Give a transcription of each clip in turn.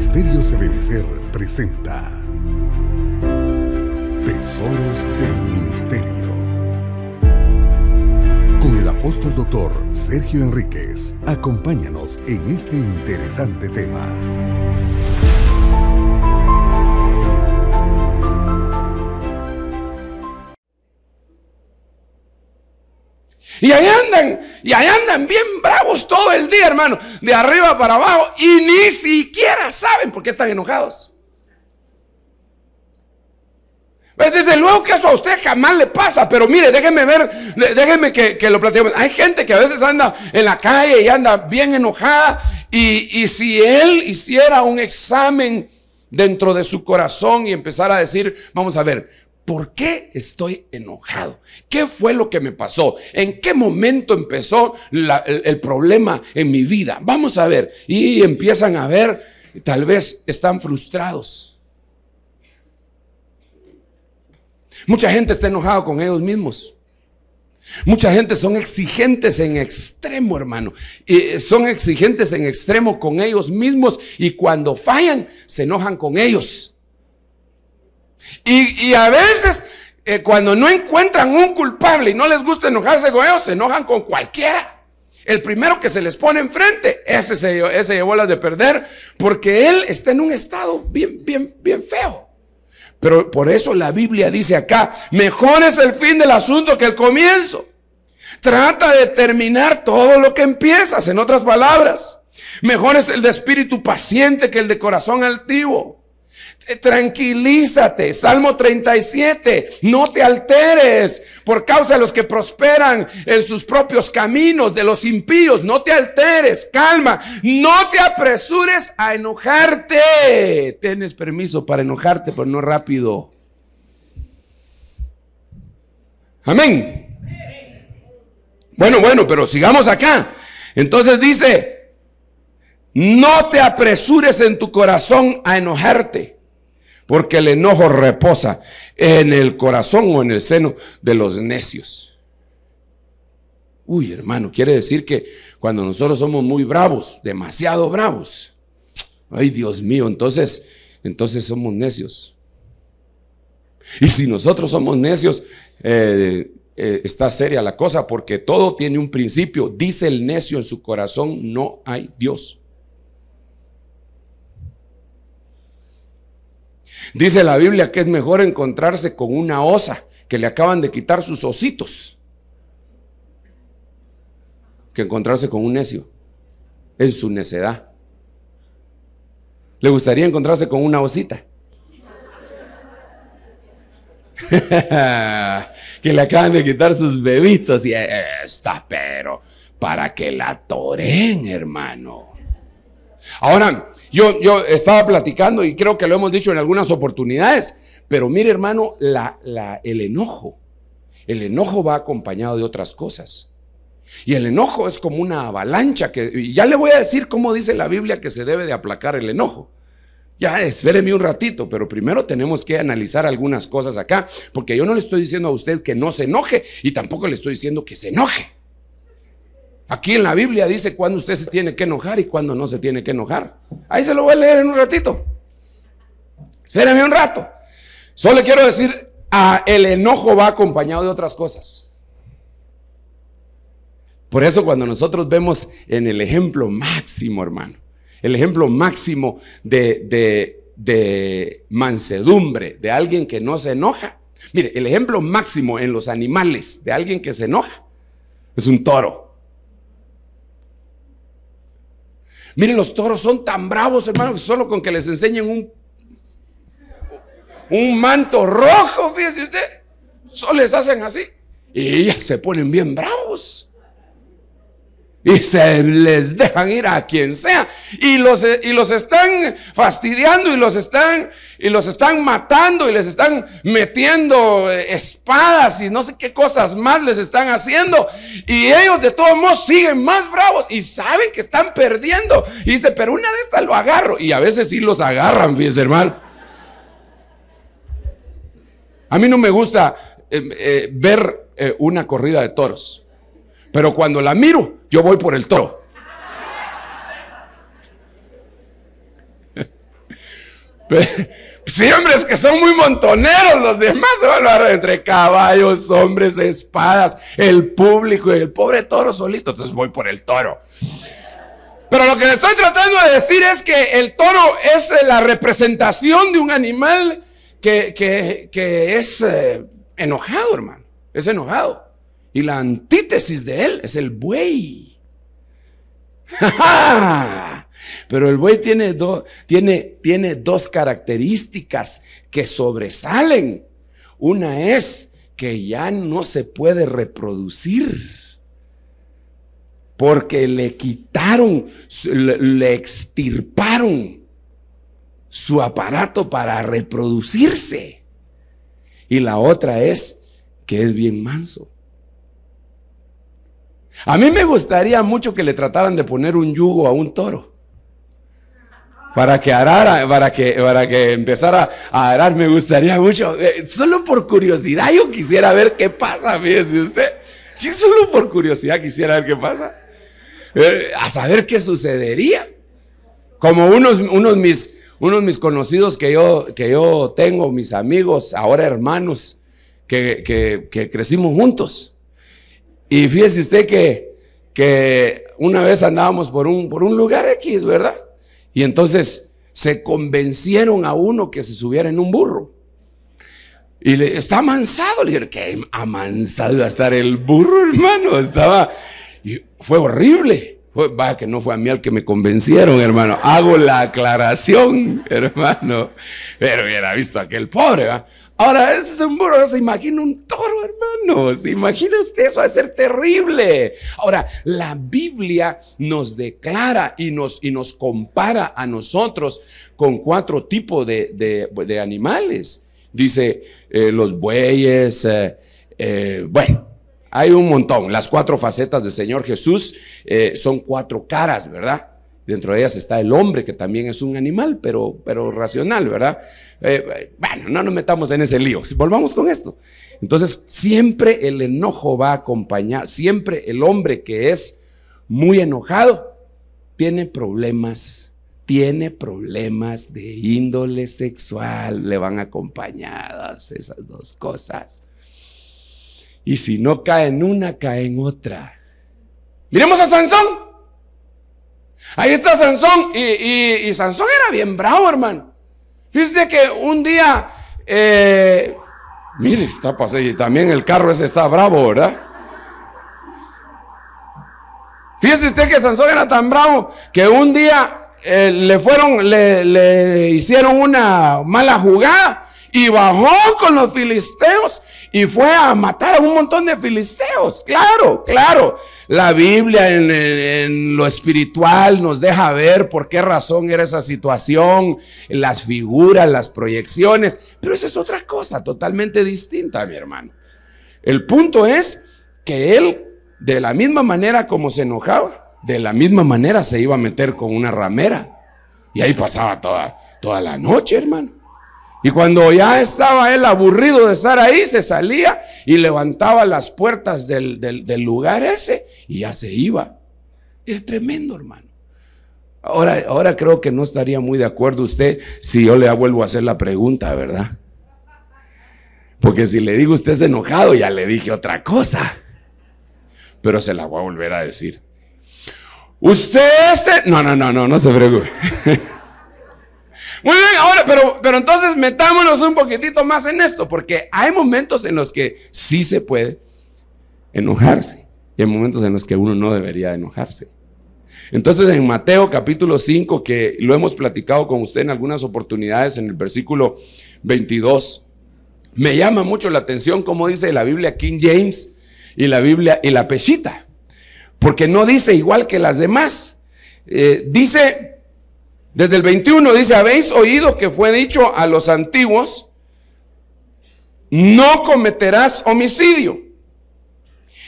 se Ebenecer presenta Tesoros del Ministerio con el apóstol doctor Sergio Enríquez. Acompáñanos en este interesante tema. Y ahí andan, y ahí andan bien bravos todo el día, hermano, de arriba para abajo, y ni siquiera saben por qué están enojados. Pues, desde luego que eso a usted jamás le pasa, pero mire, déjenme ver, déjenme que, lo platicemos. Hay gente que a veces anda en la calle y anda bien enojada y, y si él hiciera un examen dentro de su corazón y empezara a decir, vamos a ver, ¿Por qué estoy enojado? ¿Qué fue lo que me pasó? ¿En qué momento empezó el, problema en mi vida? Vamos a ver. Y empiezan a ver, tal vez están frustrados. Mucha gente está enojada con ellos mismos. Mucha gente son exigentes en extremo, hermano. son exigentes en extremo con ellos mismos y cuando fallan, se enojan con ellos. Y, a veces, eh, cuando no encuentran un culpable y no les gusta enojarse con ellos, se enojan con cualquiera. El primero que se les pone enfrente, ese se, ese llevó las de perder, porque él está en un estado bien, bien, bien feo. Pero por eso la Biblia dice acá, mejor es el fin del asunto que el comienzo. Trata de terminar todo lo que empiezas, en otras palabras. Mejor es el de espíritu paciente que el de corazón altivo. Eh, tranquilízate. Salmo 37. No te alteres por causa de los que prosperan en sus propios caminos, de los impíos. No te alteres. Calma. No te apresures a enojarte. Tienes permiso para enojarte, pero no rápido. Amén. Bueno, bueno, pero sigamos acá. Entonces dice, no te apresures en tu corazón a enojarte porque el enojo reposa en el corazón o en el seno de los necios. Uy, hermano, quiere decir que cuando nosotros somos muy bravos, demasiado bravos, ay Dios mío, entonces, entonces somos necios. Y si nosotros somos necios, eh, eh, está seria la cosa, porque todo tiene un principio. Dice el necio en su corazón, no hay Dios. Dice la Biblia que es mejor encontrarse con una osa que le acaban de quitar sus ositos que encontrarse con un necio en su necedad. ¿Le gustaría encontrarse con una osita? que le acaban de quitar sus bebitos y está, pero para que la toren, hermano. Ahora, yo, estaba platicando y creo que lo hemos dicho en algunas oportunidades, pero mire hermano, la, la, el enojo, el enojo va acompañado de otras cosas. Y el enojo es como una avalancha que ya le voy a decir cómo dice la Biblia que se debe de aplacar el enojo. Ya, espéreme un ratito, pero primero tenemos que analizar algunas cosas acá, porque yo no le estoy diciendo a usted que no se enoje y tampoco le estoy diciendo que se enoje. Aquí en la Biblia dice cuándo usted se tiene que enojar y cuándo no se tiene que enojar. Ahí se lo voy a leer en un ratito. Espérame un rato. Solo quiero decir, el enojo va acompañado de otras cosas. Por eso cuando nosotros vemos en el ejemplo máximo, hermano, el ejemplo máximo de, de, de mansedumbre, de alguien que no se enoja. Mire, el ejemplo máximo en los animales de alguien que se enoja es un toro. Miren, los toros son tan bravos, hermano, que solo con que les enseñen un, un manto rojo, fíjese usted, solo les hacen así. Y ya se ponen bien bravos. Y se les dejan ir a quien sea. Y los, y los están fastidiando y los están, y los están matando y les están metiendo eh, espadas y no sé qué cosas más les están haciendo. Y ellos de todos modos siguen más bravos y saben que están perdiendo. Y dice, pero una de estas lo agarro. Y a veces sí los agarran, fíjense hermano. A mí no me gusta eh, eh, ver una corrida de toros. Pero cuando la miro, yo voy por el toro. Sí, hombres, es que son muy montoneros los demás. entre caballos, hombres, espadas, el público y el pobre toro solito. Entonces voy por el toro. Pero lo que le estoy tratando de decir es que el toro es eh, la representación de un animal que, es eh, enojado, hermano. Es enojado. Y la antítesis de él es el buey. Pero el buey tiene, tiene dos características que sobresalen. Una es que ya no se puede reproducir porque le quitaron, le extirparon su aparato para reproducirse. Y la otra es que es bien manso. A mí me gustaría mucho que le trataran de poner un yugo a un toro. Para que arara, para que, para que empezara a arar, me gustaría mucho. Eh, solo por curiosidad, yo quisiera ver qué pasa, fíjese usted. Yo solo por curiosidad quisiera ver qué pasa. Eh, a saber qué sucedería. Como unos, unos, mis, unos mis conocidos que yo, que yo tengo, mis amigos, ahora hermanos, que, que crecimos juntos. Y fíjese usted que, que una vez andábamos por un, por un lugar X, ¿verdad? Y entonces se convencieron a uno que se subiera en un burro. Y le está amansado. Le dijeron, que amansado iba a estar el burro, hermano. Estaba. fue horrible. vaya que no fue a mí al que me convencieron, hermano. Hago la aclaración, hermano. Pero hubiera visto a aquel pobre, ¿verdad? Ahora, ese es un burro, se imagina un toro, hermanos, imagina usted eso? Va a ser terrible. Ahora, la Biblia nos declara y nos, y nos compara a nosotros con cuatro tipos de, animales. Dice eh, los bueyes, eh, eh, bueno. Hay un montón. Las cuatro facetas del Señor Jesús son cuatro caras, ¿verdad? Dentro de ellas está el hombre, que también es un animal, pero, pero racional, ¿verdad? Eh, eh, bueno, no nos metamos en ese lío, volvamos con esto. Entonces, siempre el enojo va a acompañar, siempre el hombre que es muy enojado tiene problemas, tiene problemas de índole sexual, le van acompañadas esas dos cosas. Y si no cae en una, cae en otra. Miremos a Sansón. Ahí está Sansón. Y, y Sansón era bien bravo, hermano usted que un día, eh, mire, está pasando, y también el carro ese está bravo, ¿verdad? Fíjese usted que Sansón era tan bravo que un día eh, le fueron, le, le hicieron una mala jugada y bajó con los filisteos y fue a matar a un montón de filisteos. Claro, claro. La Biblia en, lo espiritual nos deja ver por qué razón era esa situación, las figuras, las proyecciones. Pero esa es otra cosa totalmente distinta, mi hermano. El punto es que él, de la misma manera como se enojaba, de la misma manera se iba a meter con una ramera. Y ahí pasaba toda, toda la noche, hermano. Y cuando ya estaba él aburrido de estar ahí, se salía y levantaba las puertas del, lugar ese y ya se iba. Es tremendo, hermano. Ahora, ahora creo que no estaría muy de acuerdo usted si yo le vuelvo a hacer la pregunta, ¿verdad? Porque si le digo usted es enojado, ya le dije otra cosa. Pero se la voy a volver a decir. Usted es... No, no, no, no, no se preocupe. Muy bien, ahora, pero, pero entonces metámonos un poquitito más en esto, porque hay momentos en los que sí se puede enojarse y hay momentos en los que uno no debería enojarse. Entonces en Mateo capítulo 5, que lo hemos platicado con usted en algunas oportunidades en el versículo 22, me llama mucho la atención cómo dice la Biblia King James y la Biblia y la Peshita, porque no dice igual que las demás. Eh, dice desde el 21 dice, habéis oído que fue dicho a los antiguos, no cometerás homicidio.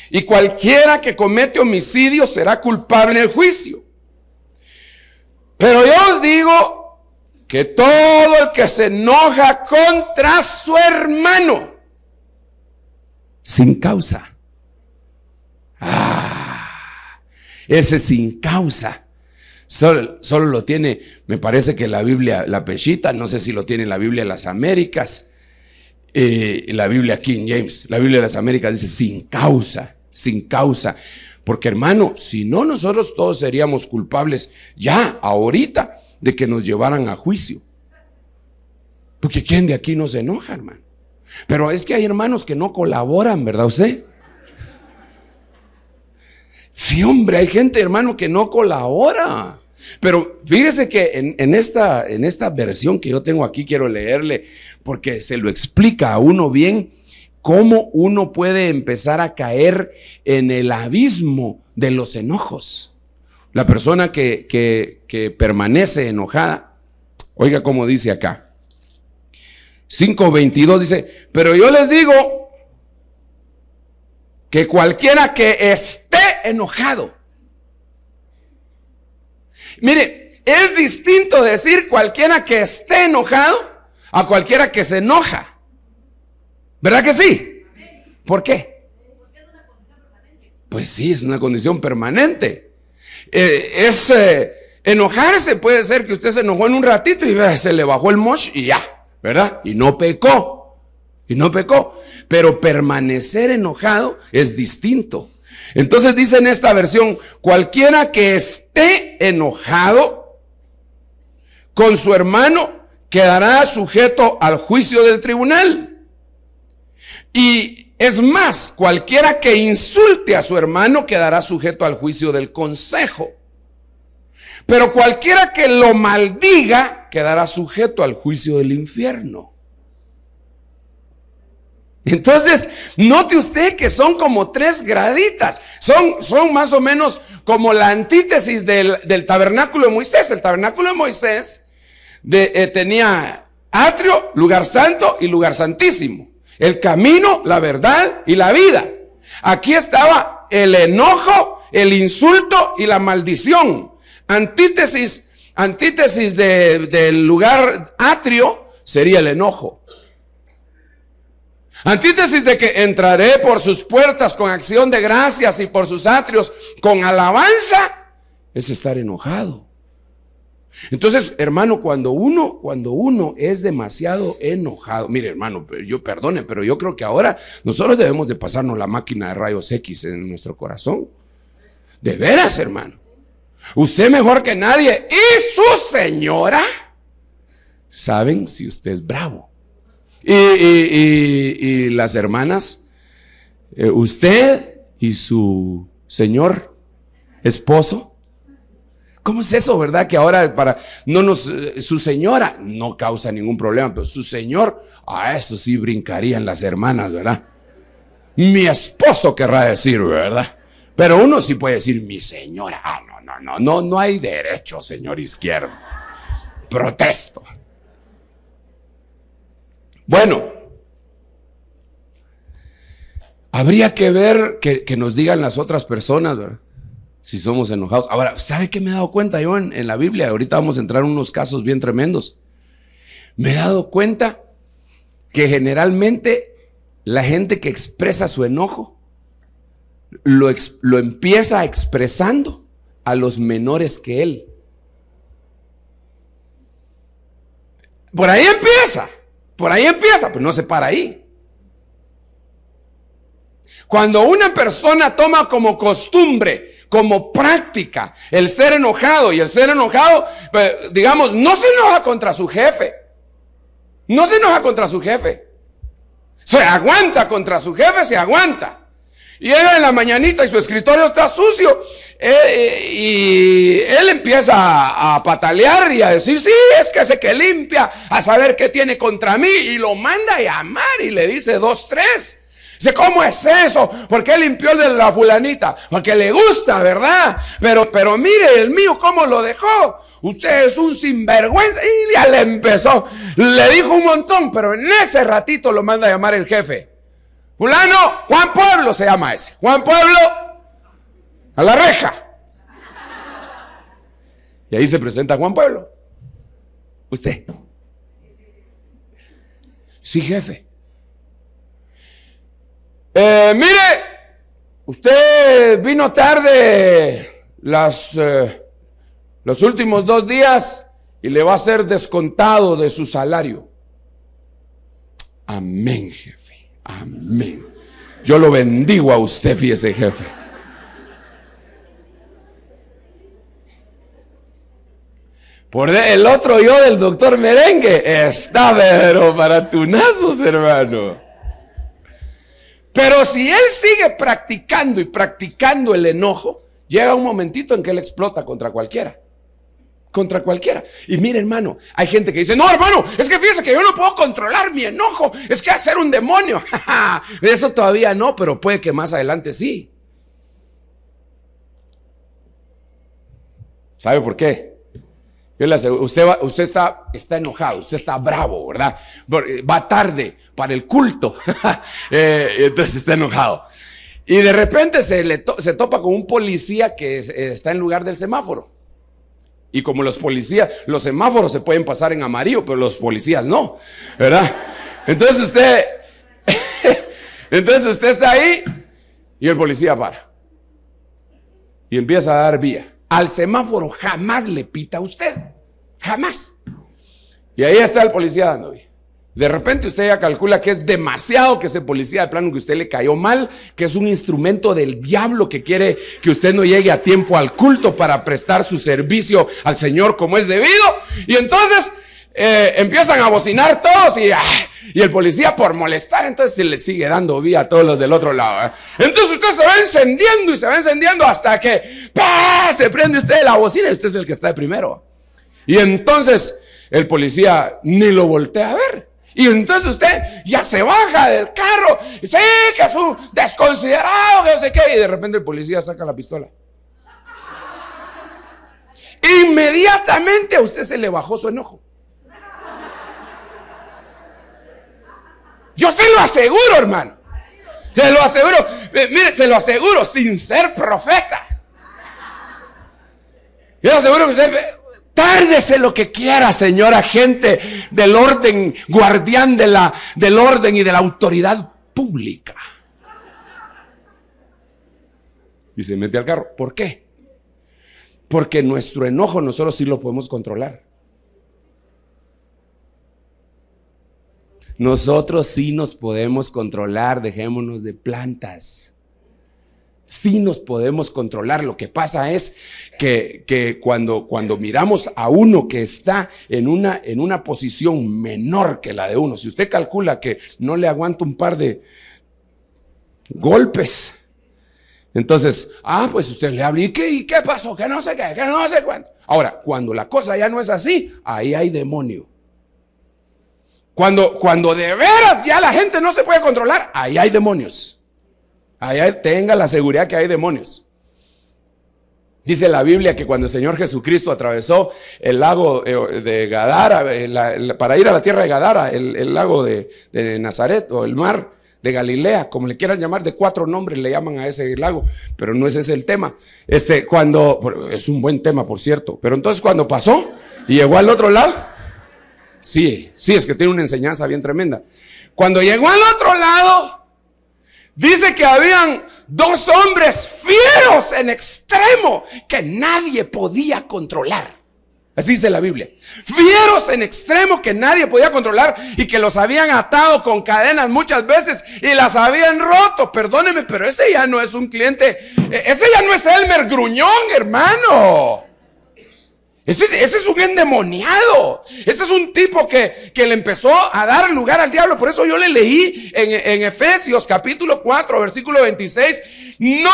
Y cualquiera que comete homicidio será culpable en el juicio. Pero yo os digo que todo el que se enoja contra su hermano, sin causa, ah, ese sin causa Solo, lo tiene, me parece que la Biblia, la pechita, no sé si lo tiene la Biblia de las Américas, eh, la Biblia King James, la Biblia de las Américas dice sin causa, sin causa. Porque hermano, si no nosotros todos seríamos culpables ya, ahorita, de que nos llevaran a juicio. Porque ¿quién de aquí no se enoja, hermano? Pero es que hay hermanos que no colaboran, ¿verdad usted? Sí, hombre, hay gente, hermano, que no colabora. Pero fíjese que en, esta, en esta versión que yo tengo aquí quiero leerle, porque se lo explica a uno bien cómo uno puede empezar a caer en el abismo de los enojos. La persona que, que permanece enojada, oiga cómo dice acá. 5.22 dice, pero yo les digo que cualquiera que esté enojado. Mire, es distinto decir cualquiera que esté enojado a cualquiera que se enoja. ¿Verdad que sí? ¿Por qué? Pues sí, es una condición permanente. Eh, es eh, enojarse, puede ser que usted se enojó en un ratito y eh, se le bajó el mosh y ya, ¿verdad? Y no pecó. Y no pecó. Pero permanecer enojado es distinto. Entonces dice en esta versión, cualquiera que esté enojado con su hermano quedará sujeto al juicio del tribunal. Y es más, cualquiera que insulte a su hermano quedará sujeto al juicio del consejo. Pero cualquiera que lo maldiga quedará sujeto al juicio del infierno. Entonces, note usted que son como tres graditas. Son, son más o menos como la antítesis del, tabernáculo de Moisés. El tabernáculo de Moisés de, eh, tenía atrio, lugar santo y lugar santísimo. El camino, la verdad y la vida. Aquí estaba el enojo, el insulto y la maldición. Antítesis, antítesis del lugar atrio sería el enojo. Antítesis de que entraré por sus puertas con acción de gracias y por sus atrios con alabanza es estar enojado. Entonces, hermano, cuando uno, cuando uno es demasiado enojado, mire, hermano, yo perdone, pero yo creo que ahora nosotros debemos de pasarnos la máquina de rayos X en nuestro corazón. De veras, hermano. Usted mejor que nadie y su señora saben si usted es bravo. Y, las hermanas, eh, usted y su señor esposo. ¿Cómo es eso, verdad? Que ahora para no nos eh, su señora no causa ningún problema, pero su señor a eso sí brincarían las hermanas, ¿verdad? Mi esposo querrá decir, ¿verdad? Pero uno sí puede decir mi señora. Ah, no, no, no, no, no hay derecho, señor izquierdo. Protesto. Bueno, habría que ver que, nos digan las otras personas, ¿verdad? Si somos enojados. Ahora, ¿sabe qué me he dado cuenta yo en, la Biblia? Ahorita vamos a entrar en unos casos bien tremendos. Me he dado cuenta que generalmente la gente que expresa su enojo lo, lo, empieza expresando a los menores que él. Por ahí empieza. Por ahí empieza, pero no se para ahí. Cuando una persona toma como costumbre, como práctica, el ser enojado y el ser enojado, pues, digamos, no se enoja contra su jefe. No se enoja contra su jefe. Se aguanta contra su jefe, se aguanta. Y en la mañanita y su escritorio está sucio. Eh, eh, y él empieza a, patalear y a decir, sí, es que se que limpia, a saber qué tiene contra mí. Y lo manda a llamar y le dice, dos, tres. Dice, ¿cómo es eso? ¿Por qué limpió el de la fulanita? Porque le gusta, ¿verdad? Pero, pero mire el mío, ¿cómo lo dejó? Usted es un sinvergüenza. Y ya le empezó. Le dijo un montón, pero en ese ratito lo manda a llamar el jefe. Fulano, Juan Pueblo se llama ese. Juan Pueblo, a la reja. Y ahí se presenta Juan Pueblo. Usted. Sí, jefe. Eh, mire, usted vino tarde eh, los últimos dos días y le va a ser descontado de su salario. Amén, jefe. Amén. Yo lo bendigo a usted, fíjese, jefe. Por el otro yo del doctor Merengue está, pero para tunazos, hermano. Pero si él sigue practicando y practicando el enojo, llega un momentito en que él explota contra cualquiera contra cualquiera. Y mire, hermano, hay gente que dice, no, hermano, es que fíjese que yo no puedo controlar mi enojo, es que hacer un demonio. Eso todavía no, pero puede que más adelante sí. ¿Sabe por qué? Yo le usted, usted está, está enojado, usted está bravo, ¿verdad? Eh, va tarde para el culto, eh, entonces está enojado. Y de repente se, le se topa con un policía que está en lugar del semáforo. Y como los policías, los semáforos se pueden pasar en amarillo, pero los policías no, ¿verdad? Entonces usted, entonces usted está ahí y el policía para. Y empieza a dar vía. Al semáforo jamás le pita a usted. Jamás. Y ahí está el policía dando vía. De repente usted ya calcula que es demasiado que ese policía de plano que usted le cayó mal, que es un instrumento del diablo que quiere que usted no llegue a tiempo al culto para prestar su servicio al Señor como es debido. Y entonces eh, empiezan a bocinar todos y, ah, y, el policía por molestar, entonces se le sigue dando vía a todos los del otro lado. ¿eh? Entonces usted se va encendiendo y se va encendiendo hasta que se prende usted la bocina y usted es el que está de primero. Y entonces el policía ni lo voltea a ver. Y entonces usted ya se baja del carro. Y, sí, que es un desconsiderado, que no sé qué. Y de repente el policía saca la pistola. Inmediatamente a usted se le bajó su enojo. Yo se lo aseguro, hermano. Se lo aseguro. Eh, mire, se lo aseguro sin ser profeta. Yo le aseguro que usted Tárdese lo que quiera, señora gente del orden, guardián de la, del orden y de la autoridad pública. Y se mete al carro. ¿Por qué? Porque nuestro enojo nosotros sí lo podemos controlar. Nosotros sí nos podemos controlar, dejémonos de plantas. Si nos podemos controlar. Lo que pasa es que, cuando, cuando, miramos a uno que está en una, en una posición menor que la de uno, si usted calcula que no le aguanta un par de golpes, entonces, ah, pues usted le habla, ¿y qué, y qué pasó? Que no sé qué, que no sé cuánto. Ahora, cuando la cosa ya no es así, ahí hay demonio. Cuando, cuando de veras ya la gente no se puede controlar, ahí hay demonios. Allá tenga la seguridad que hay demonios. Dice la Biblia que cuando el Señor Jesucristo atravesó el lago eh, de Gadara, eh, para ir a la tierra de Gadara, el, lago de, Nazaret o el mar de Galilea, como le quieran llamar, de cuatro nombres le llaman a ese lago, pero no ese es el tema. Este, cuando, es un buen tema, por cierto, pero entonces cuando pasó y llegó al otro lado, sí, sí, es que tiene una enseñanza bien tremenda. Cuando llegó al otro lado, Dice que habían dos hombres fieros en extremo que nadie podía controlar. Así dice la Biblia. Fieros en extremo que nadie podía controlar y que los habían atado con cadenas muchas veces y las habían roto. Perdóneme, pero ese ya no es un cliente. E-, ese ya no es Elmer Gruñón, hermano. Ese, es un endemoniado. Ese es un tipo que, que, le empezó a dar lugar al diablo. Por eso yo le leí en, en, Efesios capítulo 4, versículo 26. No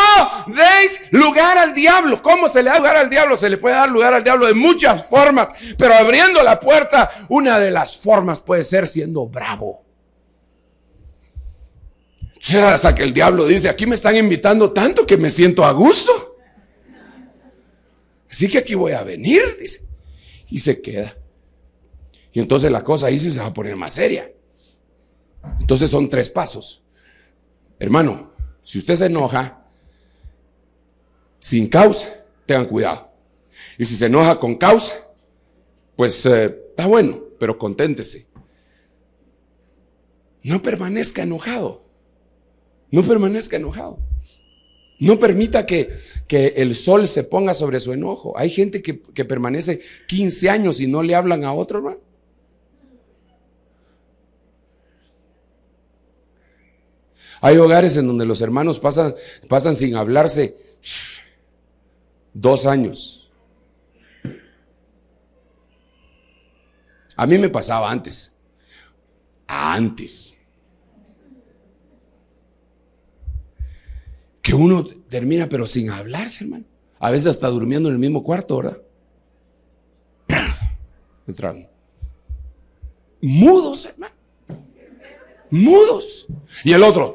deis lugar al diablo. ¿Cómo se le da lugar al diablo? Se le puede dar lugar al diablo de muchas formas. Pero abriendo la puerta, una de las formas puede ser siendo bravo. Hasta que el diablo dice, aquí me están invitando tanto que me siento a gusto. Así que aquí voy a venir, dice. Y se queda. Y entonces la cosa ahí se va a poner más seria. Entonces son tres pasos. Hermano, si usted se enoja sin causa, tengan cuidado. Y si se enoja con causa, pues eh, está bueno, pero conténtese. No permanezca enojado. No permanezca enojado. No permita que, el sol se ponga sobre su enojo. Hay gente que, permanece 15 años y no le hablan a otro, hermano. Hay hogares en donde los hermanos pasan, pasan sin hablarse dos años. A mí me pasaba antes. Antes. que uno termina pero sin hablarse, hermano. A veces hasta durmiendo en el mismo cuarto, ¿verdad? Entraron. Mudos, hermano. Mudos. Y el otro,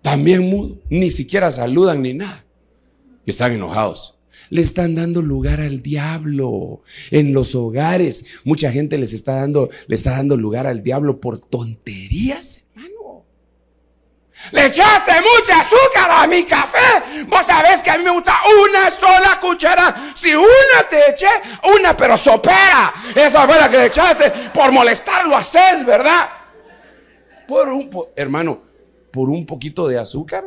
también mudo. Ni siquiera saludan ni nada. Y están enojados. Le están dando lugar al diablo en los hogares. Mucha gente les está dando, le está dando lugar al diablo por tonterías. Le echaste mucha azúcar a mi café. Vos sabés que a mí me gusta una sola cuchara. Si una te eché, una pero sopera. Esa fue la que le echaste. Por molestarlo haces, ¿verdad? Por un, hermano, por un poquito de azúcar.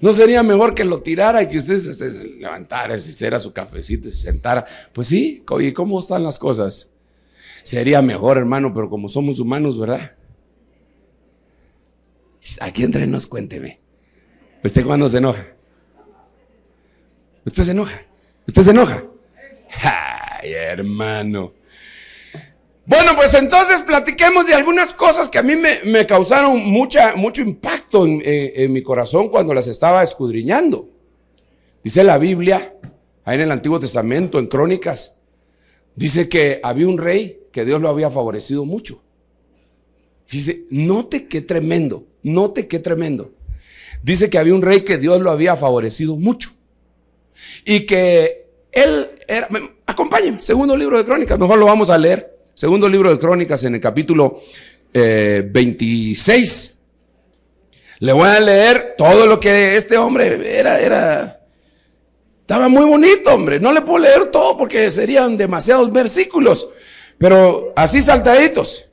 ¿No sería mejor que lo tirara y que usted se, levantara, se hiciera su cafecito y se sentara? Pues sí, ¿y cómo están las cosas? Sería mejor, hermano, pero como somos humanos, ¿verdad? Aquí entre nos, cuénteme. ¿Usted cuándo se enoja? ¿Usted se enoja? ¿Usted se enoja? Ay, hermano. Bueno, pues entonces platiquemos de algunas cosas que a mí me, causaron mucha, mucho impacto en, mi corazón cuando las estaba escudriñando. Dice la Biblia, ahí en el Antiguo Testamento, en Crónicas, dice que había un rey que Dios lo había favorecido mucho. Dice, note qué tremendo, note qué tremendo. Dice que había un rey que Dios lo había favorecido mucho. Y que él era, acompáñenme, segundo libro de Crónicas, mejor lo vamos a leer. Segundo libro de Crónicas en el capítulo 26. Eh, le voy a leer todo lo que este hombre era, era, estaba muy bonito, hombre. No le puedo leer todo porque serían demasiados versículos. Pero así saltaditos.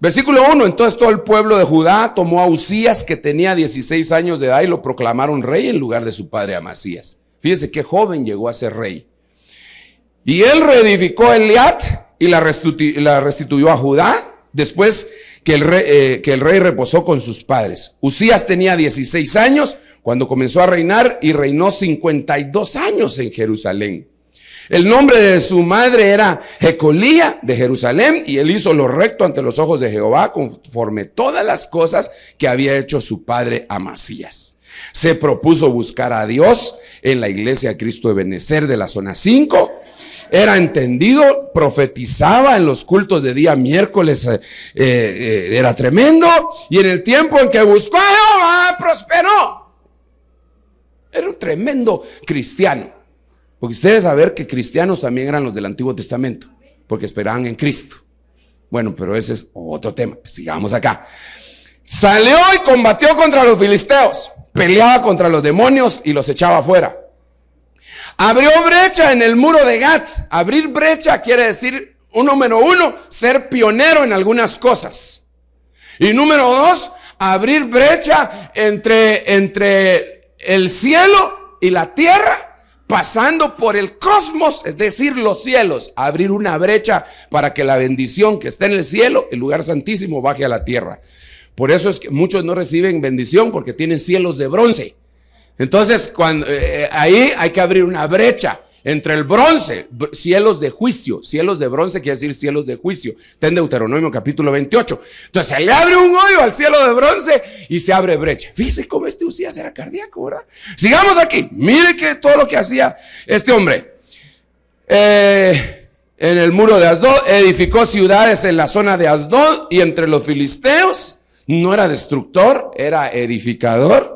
Versículo 1, entonces todo el pueblo de Judá tomó a Usías que tenía 16 años de edad y lo proclamaron rey en lugar de su padre Amasías. Fíjese qué joven llegó a ser rey. Y él reedificó Eliat y la, restituyó a Judá después que el, rey, eh, que el rey reposó con sus padres. Usías tenía 16 años cuando comenzó a reinar y reinó 52 años en Jerusalén. El nombre de su madre era Jecolía de Jerusalén y él hizo lo recto ante los ojos de Jehová conforme todas las cosas que había hecho su padre Amasías. Se propuso buscar a Dios en la iglesia Cristo de Benecer de la zona 5 era entendido, profetizaba en los cultos de día miércoles, eh, eh, era tremendo, y en el tiempo en que buscó a Jehová, prosperó. Era un tremendo cristiano. Porque ustedes saben que cristianos también eran los del Antiguo Testamento, porque esperaban en Cristo. Bueno, pero ese es otro tema. Pues sigamos acá. Salió y combatió contra los filisteos, peleaba contra los demonios y los echaba afuera. Abrió brecha en el muro de Gat. Abrir brecha quiere decir, un número uno, ser pionero en algunas cosas. Y número dos, abrir brecha entre, entre el cielo y la tierra pasando por el cosmos, es decir, los cielos, abrir una brecha para que la bendición que está en el cielo, el lugar santísimo, baje a la tierra. Por eso es que muchos no reciben bendición porque tienen cielos de bronce. Entonces, cuando, eh, ahí hay que abrir una brecha entre el bronce, cielos de juicio, cielos de bronce quiere decir cielos de juicio. Está en Deuteronomio capítulo 28. Entonces se le abre un hoyo al cielo de bronce y se abre brecha. Fíjese cómo este Usías era cardíaco, ¿verdad? Sigamos aquí. Mire que todo lo que hacía este hombre. Eh, en el muro de Asdod, edificó ciudades en la zona de Asdod y entre los filisteos. No era destructor, era edificador.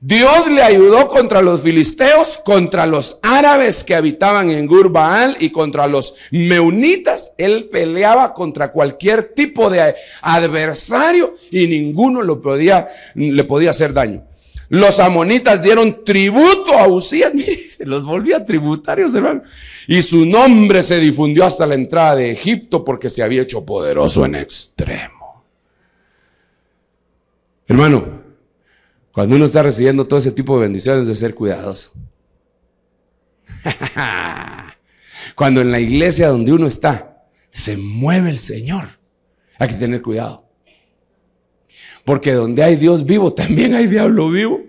Dios le ayudó contra los filisteos, contra los árabes que habitaban en Gurbaal y contra los meunitas. Él peleaba contra cualquier tipo de adversario y ninguno podía, le podía hacer daño. Los amonitas dieron tributo a Usías, se los volvía tributarios, hermano. Y su nombre se difundió hasta la entrada de Egipto porque se había hecho poderoso en extremo. Hermano, cuando uno está recibiendo todo ese tipo de bendiciones, de ser cuidadoso. Cuando en la iglesia donde uno está se mueve el Señor, hay que tener cuidado. Porque donde hay Dios vivo, también hay diablo vivo.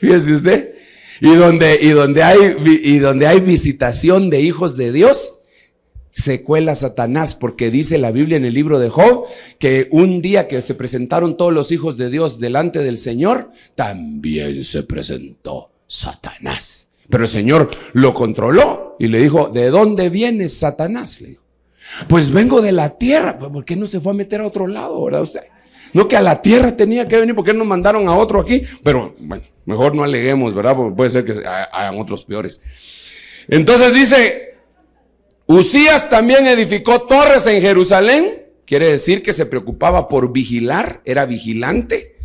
Fíjese usted. Y donde, y donde, hay, y donde hay visitación de hijos de Dios, secuela Satanás, porque dice la Biblia en el libro de Job que un día que se presentaron todos los hijos de Dios delante del Señor, también se presentó Satanás. Pero el Señor lo controló y le dijo, ¿de dónde vienes Satanás? Le dijo, pues vengo de la tierra, ¿por qué no se fue a meter a otro lado, verdad usted? No que a la tierra tenía que venir porque no mandaron a otro aquí, pero bueno, mejor no aleguemos, ¿verdad? Porque puede ser que hayan otros peores. Entonces dice, Usías también edificó torres en Jerusalén, quiere decir que se preocupaba por vigilar, era vigilante.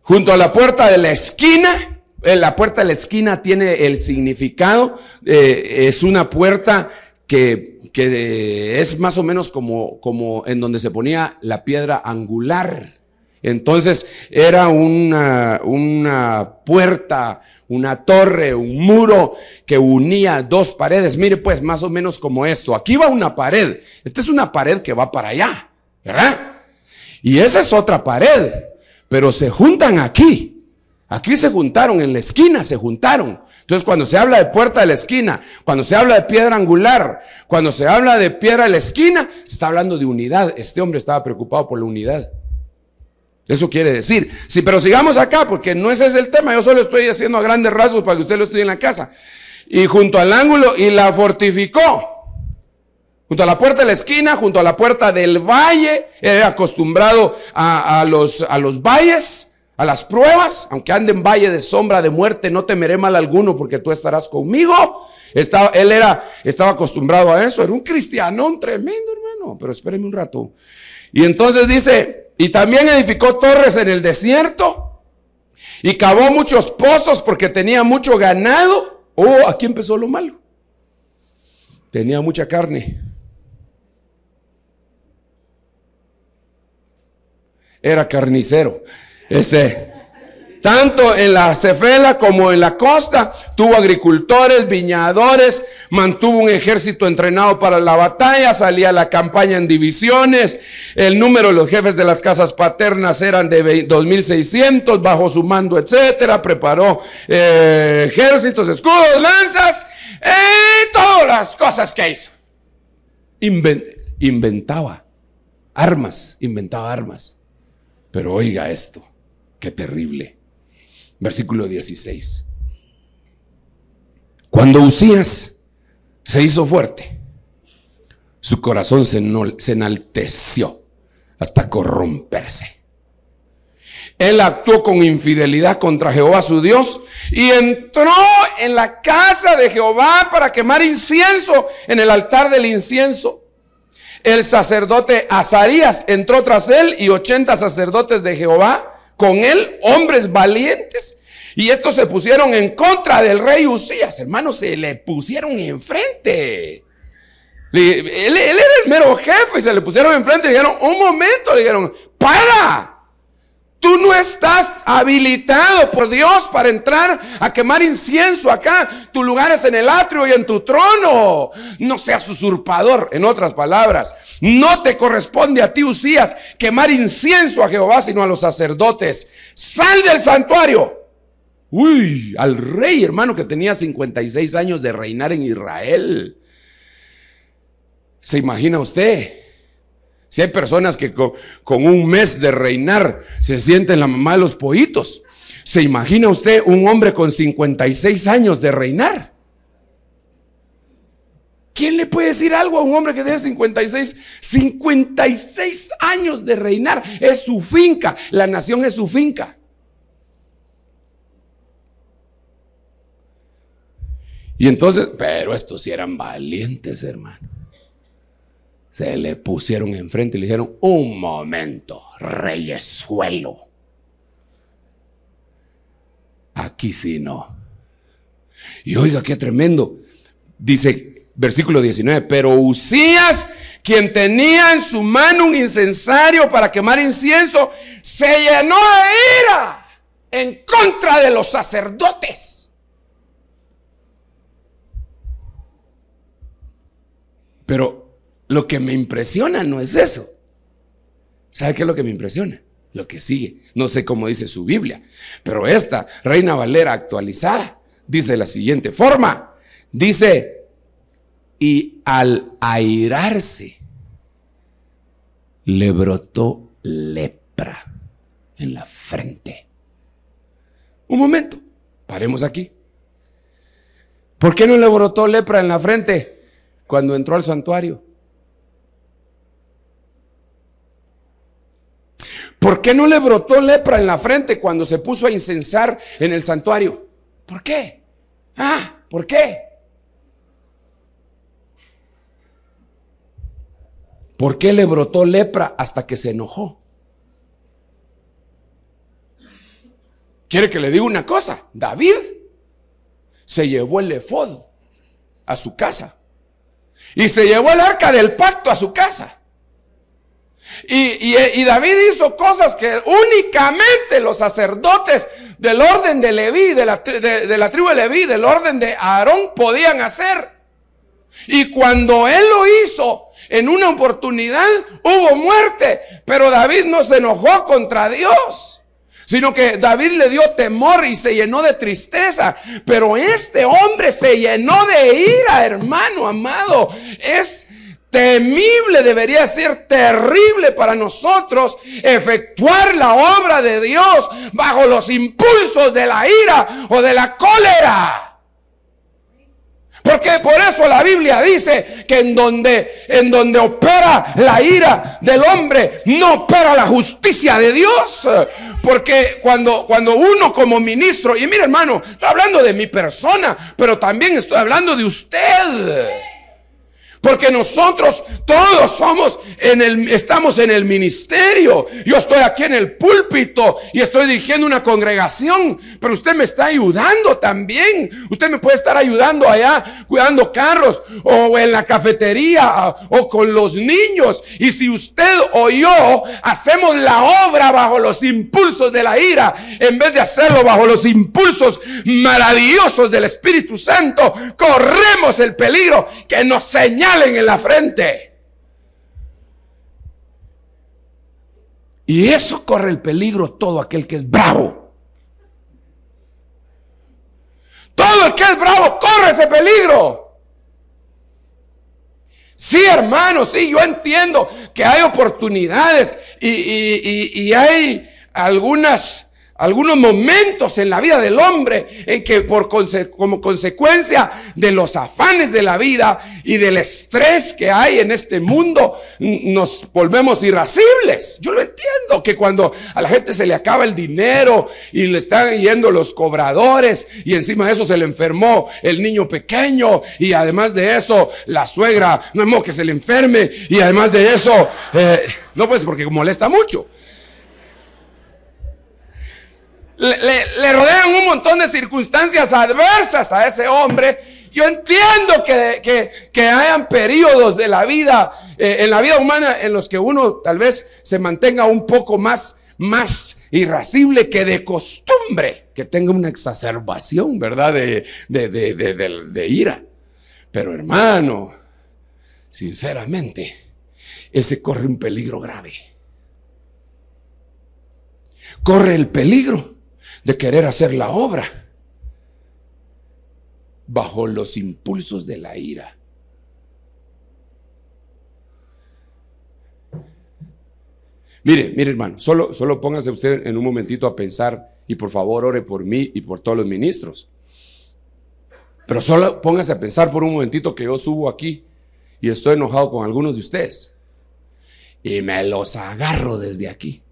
Junto a la puerta de la esquina, eh, la puerta de la esquina tiene el significado, eh, es una puerta que, que, eh, es más o menos como, como en donde se ponía la piedra angular entonces era una, puerta, una torre, un muro que unía dos paredes. Mire pues, más o menos como esto. Aquí va una pared. Esta es una pared que va para allá, ¿verdad? Y esa es otra pared. Pero se juntan aquí. Aquí se juntaron, en la esquina se juntaron. Entonces cuando se habla de puerta de la esquina, cuando se habla de piedra angular, cuando se habla de piedra de la esquina, se está hablando de unidad. Este hombre estaba preocupado por la unidad. Eso quiere decir. Sí, pero sigamos acá, porque no ese es el tema. Yo solo estoy haciendo a grandes rasgos para que usted lo estudie en la casa. Y junto al ángulo, y la fortificó. Junto a la puerta de la esquina, junto a la puerta del valle, era acostumbrado a, los, a los valles, a las pruebas, aunque ande en valle de sombra de muerte, no temeré mal alguno porque tú estarás conmigo. Estaba, él era, estaba acostumbrado a eso, era un cristianón tremendo, hermano, pero espéreme un rato. Y entonces dice, y también edificó torres en el desierto. Y cavó muchos pozos porque tenía mucho ganado. Oh, aquí empezó lo malo. Tenía mucha carne. Era carnicero. Ese tanto en la cefela como en la costa. Tuvo agricultores, viñadores, mantuvo un ejército entrenado para la batalla, salía a la campaña en divisiones. El número de los jefes de las casas paternas eran de 2.600 bajo su mando, etcétera. Preparó eh, ejércitos, escudos, lanzas, y eh, todas las cosas que hizo. inventaba armas, inventaba armas. Pero oiga esto, qué terrible versículo 16. Cuando Usías se hizo fuerte, su corazón se, enalteció hasta corromperse. Él actuó con infidelidad contra Jehová su Dios y entró en la casa de Jehová para quemar incienso en el altar del incienso. El sacerdote Azarías entró tras él y 80 sacerdotes de Jehová con él hombres valientes. Y estos se pusieron en contra del rey Usías, hermanos, se le pusieron enfrente. él, era el mero jefe y se le pusieron enfrente y dijeron, un momento, le dijeron, para, Tú no estás habilitado por Dios para entrar a quemar incienso acá. Tu lugar es en el atrio y en tu trono. No seas usurpador. En otras palabras, no te corresponde a ti, Usías, quemar incienso a Jehová, sino a los sacerdotes. Sal del santuario. Uy, al rey, hermano, que tenía 56 años de reinar en Israel. ¿Se imagina usted? Si hay personas que con, un mes de reinar se sienten la mamá de los pollitos. ¿Se imagina usted un hombre con 56 años de reinar? ¿Quién le puede decir algo a un hombre que tiene 56? 56 años de reinar. Es su finca. La nación es su finca. Y entonces, pero estos sí eran valientes, hermano se le pusieron enfrente y le dijeron, un momento, reyesuelo. Aquí sí no. Y oiga, qué tremendo. Dice versículo 19, pero Usías, quien tenía en su mano un incensario para quemar incienso, se llenó de ira en contra de los sacerdotes. Pero lo que me impresiona no es eso. ¿Sabe qué es lo que me impresiona? Lo que sigue. No sé cómo dice su Biblia, pero esta Reina Valera actualizada dice de la siguiente forma. Dice, y al airarse le brotó lepra en la frente. Un momento, paremos aquí. ¿Por qué no le brotó lepra en la frente cuando entró al santuario? ¿Por qué no le brotó lepra en la frente cuando se puso a incensar en el santuario? ¿Por qué? Ah, ¿por qué? ¿Por qué le brotó lepra hasta que se enojó? ¿Quiere que le diga una cosa? David se llevó el efod a su casa y se llevó el arca del pacto a su casa. Eh, y, David hizo cosas que únicamente los sacerdotes del orden de Leví, de la, tribu de Leví, del orden de Aarón podían hacer. Y cuando él lo hizo, en una oportunidad hubo muerte, pero David no se enojó contra Dios, sino que David le dio temor y se llenó de tristeza. Pero este hombre se llenó de ira, hermano amado. Es temible, debería ser terrible para nosotros efectuar la obra de Dios bajo los impulsos de la ira o de la cólera. Porque por eso la Biblia dice que en donde, en donde opera la ira del hombre, no opera la justicia de Dios. Porque cuando, cuando uno como ministro, y mira hermano, estoy hablando de mi persona, pero también estoy hablando de usted. Porque nosotros todos somos en el, estamos en el ministerio. Yo estoy aquí en el púlpito y estoy dirigiendo una congregación, pero usted me está ayudando también. Usted me puede estar ayudando allá cuidando carros o en la cafetería o con los niños. Y si usted o yo hacemos la obra bajo los impulsos de la ira, en vez de hacerlo bajo los impulsos maravillosos del Espíritu Santo, corremos el peligro que nos señala en la frente. Y eso corre el peligro todo aquel que es bravo. Todo el que es bravo corre ese peligro. Sí, hermano, sí, yo entiendo que hay oportunidades y hay algunas algunos momentos en la vida del hombre en que por como consecuencia de los afanes de la vida y del estrés que hay en este mundo nos volvemos irascibles. Yo lo entiendo que cuando a la gente se le acaba el dinero y le están yendo los cobradores y encima de eso se le enfermó el niño pequeño y además de eso la suegra no es que se le enferme y además de eso eh, no pues porque molesta mucho le, rodean un montón de circunstancias adversas a ese hombre. Yo entiendo que, hayan periodos de la vida, eh, en la vida humana, en los que uno tal vez se mantenga un poco más, más irascible que de costumbre, que tenga una exacerbación, ¿verdad? de ira. Pero hermano, sinceramente, ese corre un peligro grave. Corre el peligro de querer hacer la obra bajo los impulsos de la ira. Mire, mire hermano, solo, solo póngase usted en un momentito a pensar y por favor ore por mí y por todos los ministros. Pero solo póngase a pensar por un momentito que yo subo aquí y estoy enojado con algunos de ustedes. Y me los agarro desde aquí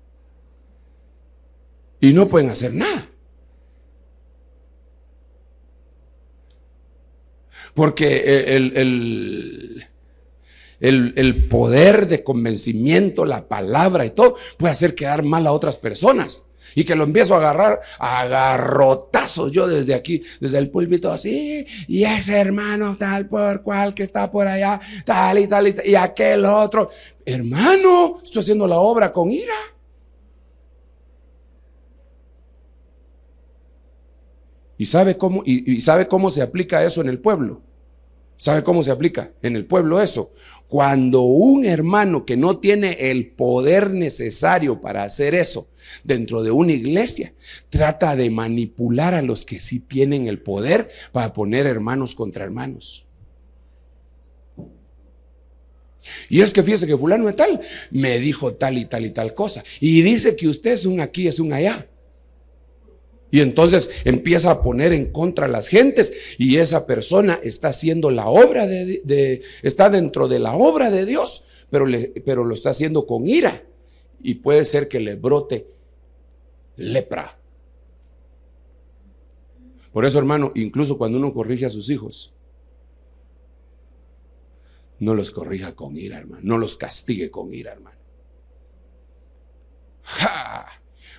y no pueden hacer nada. Porque el, el, poder de convencimiento, la palabra y todo, puede hacer quedar mal a otras personas. Y que lo empiezo a agarrar a yo desde aquí, desde el púlpito así, y ese hermano tal por cual que está por allá, tal y tal y, tal, y aquel otro. Hermano, estoy haciendo la obra con ira. y sabe cómo, sabe cómo se aplica eso en el pueblo. ¿Sabe cómo se aplica en el pueblo eso? Cuando un hermano que no tiene el poder necesario para hacer eso dentro de una iglesia, trata de manipular a los que sí tienen el poder para poner hermanos contra hermanos. Y es que fíjese que fulano de tal me dijo tal y tal y tal cosa. Y dice que usted es un aquí, es un allá. Y entonces empieza a poner en contra a las gentes y esa persona está haciendo la obra de, está dentro de la obra de Dios, pero, pero lo está haciendo con ira y puede ser que le brote lepra. Por eso, hermano, incluso cuando uno corrige a sus hijos, no los corrija con ira, hermano, no los castigue con ira, hermano. ¡Ja!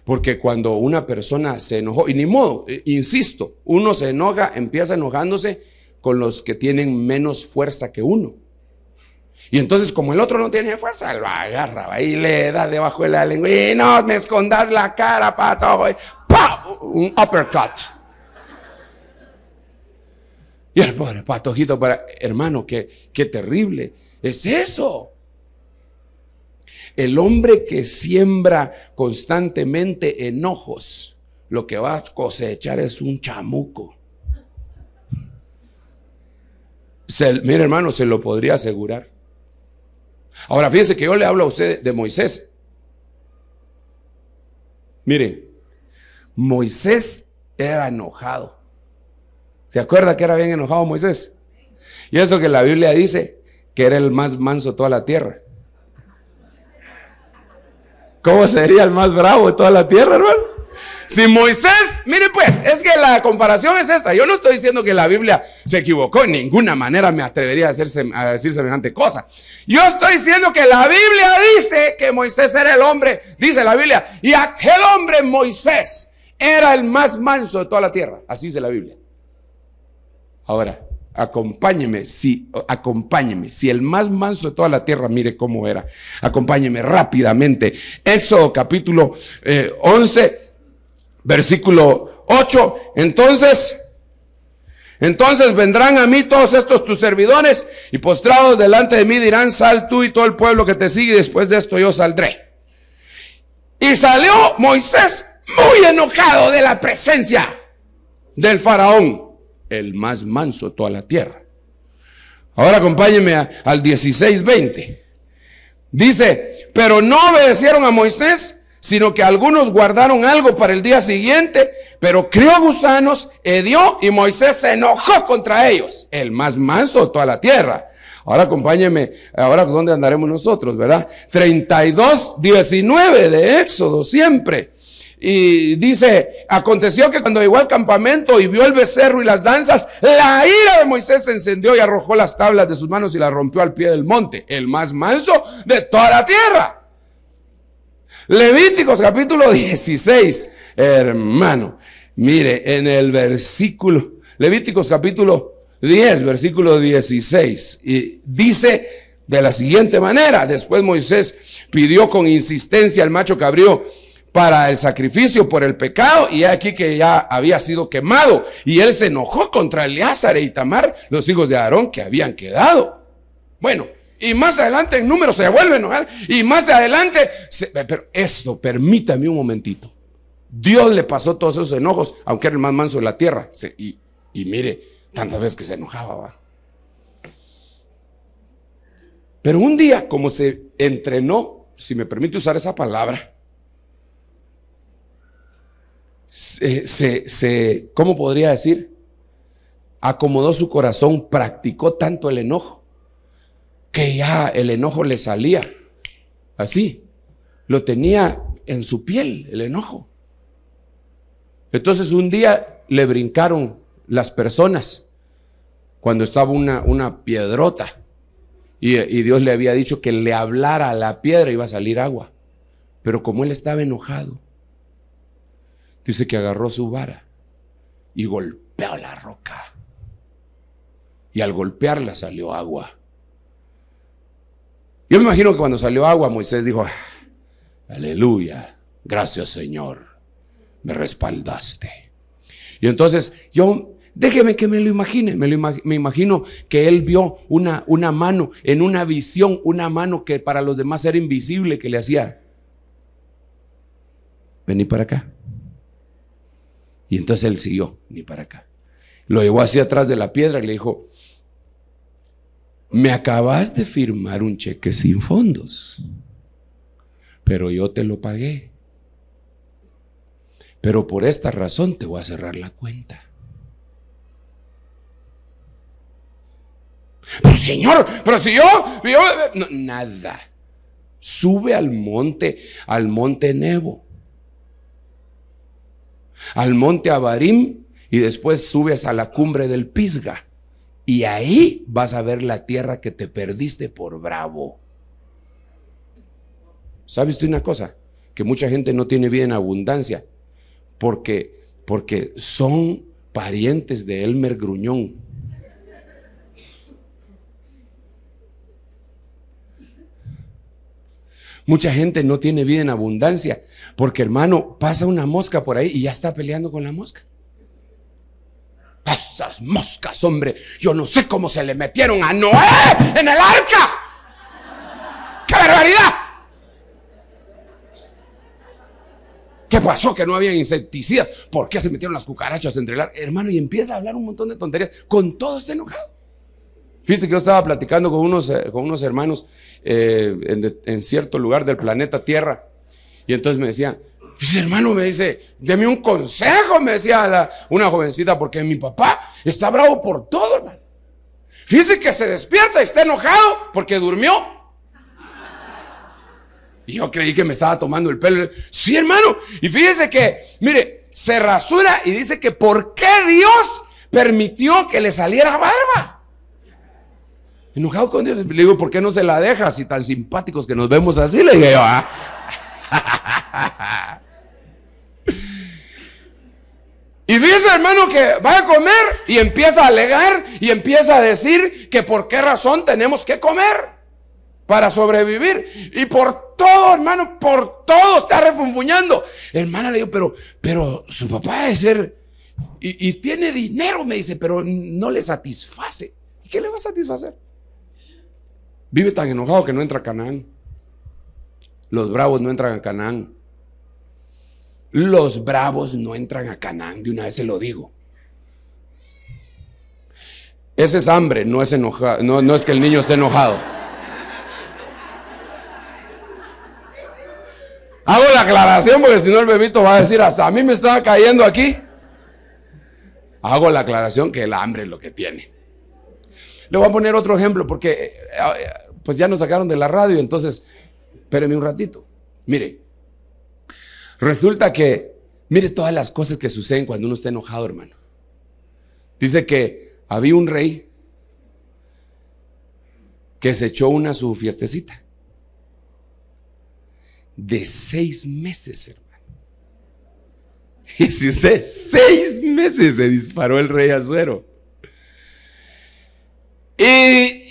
Porque cuando una persona se enojó, y ni modo, eh, insisto, uno se enoja, empieza enojándose con los que tienen menos fuerza que uno. Y entonces como el otro no tiene fuerza, lo agarra y le da debajo de la lengua y no me escondas la cara, pato. Un uppercut. Y el pobre patojito para, hermano, qué, qué terrible. Es eso. El hombre que siembra constantemente enojos, lo que va a cosechar es un chamuco. mire hermano, se lo podría asegurar. Ahora fíjese que yo le hablo a usted de Moisés. Mire, Moisés era enojado. ¿Se acuerda que era bien enojado Moisés? Y eso que la Biblia dice que era el más manso de toda la tierra. ¿Cómo sería el más bravo de toda la tierra, hermano? Si Moisés, mire pues, es que la comparación es esta. Yo no estoy diciendo que la Biblia se equivocó, en ninguna manera me atrevería a, a, decir semejante cosa. Yo estoy diciendo que la Biblia dice que Moisés era el hombre, dice la Biblia, y aquel hombre Moisés era el más manso de toda la tierra. Así dice la Biblia. Ahora, acompáñeme, sí, acompáñeme, si el más manso de toda la tierra, mire cómo era, acompáñeme rápidamente. Éxodo capítulo 11, eh, versículo 8, entonces... Entonces vendrán a mí todos estos tus servidores y postrados delante de mí dirán, sal tú y todo el pueblo que te sigue, después de esto yo saldré. Y salió Moisés muy enojado de la presencia del faraón el más manso de toda la tierra. Ahora acompáñeme al 16:20. Dice, pero no obedecieron a Moisés, sino que algunos guardaron algo para el día siguiente, pero crió gusanos, hedió y Moisés se enojó contra ellos, el más manso de toda la tierra. Ahora acompáñeme. ahora dónde andaremos nosotros, ¿verdad? 32.19 de Éxodo siempre. Y dice, aconteció que cuando llegó al campamento y vio el becerro y las danzas, la ira de Moisés se encendió y arrojó las tablas de sus manos y las rompió al pie del monte, el más manso de toda la tierra. Levíticos capítulo 16, hermano. Mire, en el versículo, Levíticos capítulo 10, versículo 16, y dice de la siguiente manera, después Moisés pidió con insistencia al macho cabrío para el sacrificio por el pecado y aquí que ya había sido quemado. Y él se enojó contra Eleazar y e Tamar los hijos de Aarón que habían quedado. Bueno, y más adelante en número se vuelve a enojar y más adelante, pero esto, permítame un momentito. Dios le pasó todos esos enojos, aunque era el más manso de la tierra. y, y, mire, tantas veces que se enojaba. ¿va? Pero un día, como se entrenó, si me permite usar esa palabra, se, ¿cómo podría decir? Acomodó su corazón, practicó tanto el enojo, que ya el enojo le salía así. Lo tenía en su piel, el enojo. Entonces un día le brincaron las personas cuando estaba una, una piedrota y, y Dios le había dicho que le hablara a la piedra iba a salir agua. Pero como él estaba enojado, Dice que agarró su vara y golpeó la roca. Y al golpearla salió agua. Yo me imagino que cuando salió agua, Moisés dijo, ah, aleluya, gracias Señor, me respaldaste. Y entonces yo, déjeme que me lo imagine, me, imagino que él vio una, una mano en una visión, una mano que para los demás era invisible, que le hacía, vení para acá. Y entonces él siguió, ni para acá. Lo llevó hacia atrás de la piedra y le dijo, me acabas de firmar un cheque sin fondos, pero yo te lo pagué. Pero por esta razón te voy a cerrar la cuenta. Pero Señor, pero si yo, yo nada. Sube al monte, al monte Nebo al monte Abarim y después subes a la cumbre del Pisga. Y ahí vas a ver la tierra que te perdiste por bravo. ¿Sabes tú una cosa? Que mucha gente no tiene vida en abundancia porque, porque son parientes de Elmer Gruñón. Mucha gente no tiene vida en abundancia porque, hermano, pasa una mosca por ahí y ya está peleando con la mosca. Esas moscas, hombre, yo no sé cómo se le metieron a Noé en el arca. ¡Qué barbaridad! ¿Qué pasó? Que no había insecticidas. ¿Por qué se metieron las cucarachas entre el arca? Hermano, y empieza a hablar un montón de tonterías con todo este enojado. Fíjese que yo estaba platicando con unos, eh, con unos hermanos eh, en, cierto lugar del planeta Tierra. Y entonces me decía fíjese hermano, me dice, deme un consejo, me decía una jovencita, porque mi papá está bravo por todo, hermano. Fíjese que se despierta y está enojado porque durmió. Y yo creí que me estaba tomando el pelo. Sí, hermano. Y fíjese que, mire, se rasura y dice que por qué Dios permitió que le saliera barba enojado con Dios. Le digo, ¿por qué no se la dejas? y tan simpáticos que nos vemos así, le digo yo. ¿ah? y dice hermano, que va a comer y empieza a alegar y empieza a decir que por qué razón tenemos que comer para sobrevivir. Y por todo, hermano, por todo está refunfuñando. Hermana, le digo, pero, pero su papá debe ser, y, y tiene dinero, me dice, pero no le satisface. ¿Y qué le va a satisfacer? Vive tan enojado que no entra a Canaán. Los bravos no entran a Canaán. Los bravos no entran a Canaán, de una vez se lo digo. Ese es hambre, no es enojado, no, no es que el niño esté enojado. Hago la aclaración porque si no el bebito va a decir, hasta a mí me estaba cayendo aquí. Hago la aclaración que el hambre es lo que tiene. Le voy a poner otro ejemplo porque eh, eh, pues ya nos sacaron de la radio, entonces, espéreme un ratito. Mire, resulta que, mire todas las cosas que suceden cuando uno está enojado, hermano. Dice que había un rey que se echó una su fiestecita de seis meses, hermano. Y si usted seis meses se disparó el rey Azuero. Y,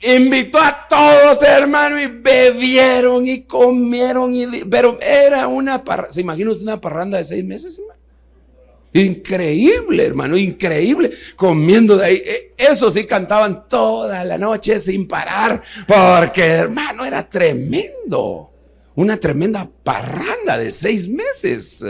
invitó a todos, hermano, y bebieron y comieron. Y, pero era una parranda. ¿Se imagina usted una parranda de seis meses, hermano? Increíble, hermano, increíble. Comiendo de ahí. E, eso sí cantaban toda la noche sin parar. Porque, hermano, era tremendo. Una tremenda parranda de seis meses